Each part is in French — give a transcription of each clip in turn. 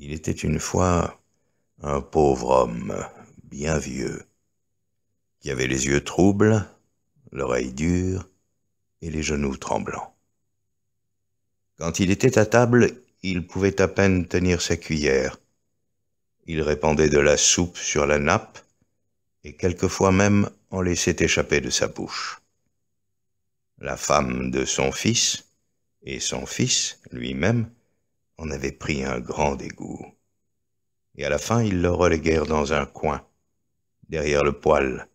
Il était une fois un pauvre homme, bien vieux, qui avait les yeux troubles, l'oreille dure et les genoux tremblants. Quand il était à table, il pouvait à peine tenir sa cuillère. Il répandait de la soupe sur la nappe et quelquefois même en laissait échapper de sa bouche. La femme de son fils et son fils lui-même en avait pris un grand dégoût. Et à la fin, ils le reléguèrent dans un coin, derrière le poêle,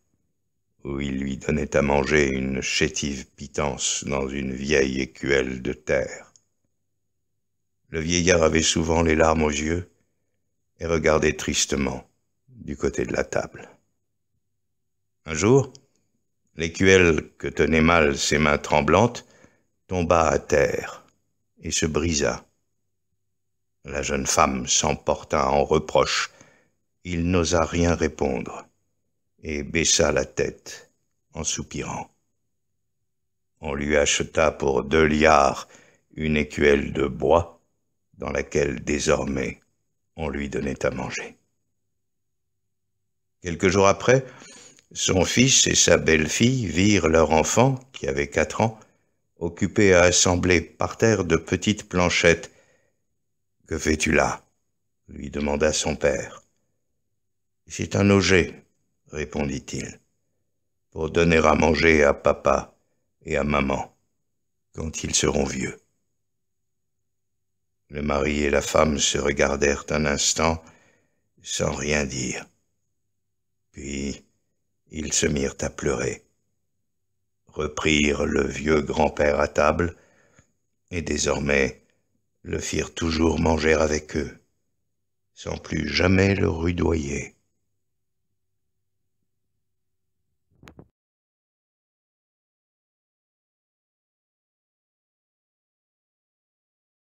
où ils lui donnaient à manger une chétive pitance dans une vieille écuelle de terre. Le vieillard avait souvent les larmes aux yeux et regardait tristement du côté de la table. Un jour, l'écuelle que tenaient mal ses mains tremblantes tomba à terre et se brisa la jeune femme s'emporta en reproche. Il n'osa rien répondre et baissa la tête en soupirant. On lui acheta pour deux liards une écuelle de bois dans laquelle désormais on lui donnait à manger. Quelques jours après, son fils et sa belle-fille virent leur enfant, qui avait quatre ans, occupé à assembler par terre de petites planchettes que fais-tu là lui demanda son père. C'est un auger, répondit-il, pour donner à manger à papa et à maman quand ils seront vieux. Le mari et la femme se regardèrent un instant sans rien dire. Puis ils se mirent à pleurer, reprirent le vieux grand-père à table, et désormais le firent toujours manger avec eux, sans plus jamais le rudoyer.